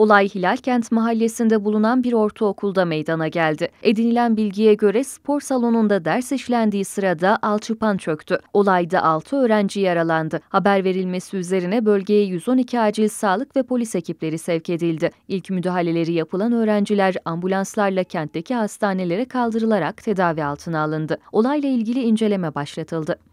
Olay Hilalkent mahallesinde bulunan bir ortaokulda meydana geldi. Edinilen bilgiye göre spor salonunda ders işlendiği sırada alçıpan çöktü. Olayda 6 öğrenci yaralandı. Haber verilmesi üzerine bölgeye 112 acil sağlık ve polis ekipleri sevk edildi. İlk müdahaleleri yapılan öğrenciler ambulanslarla kentteki hastanelere kaldırılarak tedavi altına alındı. Olayla ilgili inceleme başlatıldı.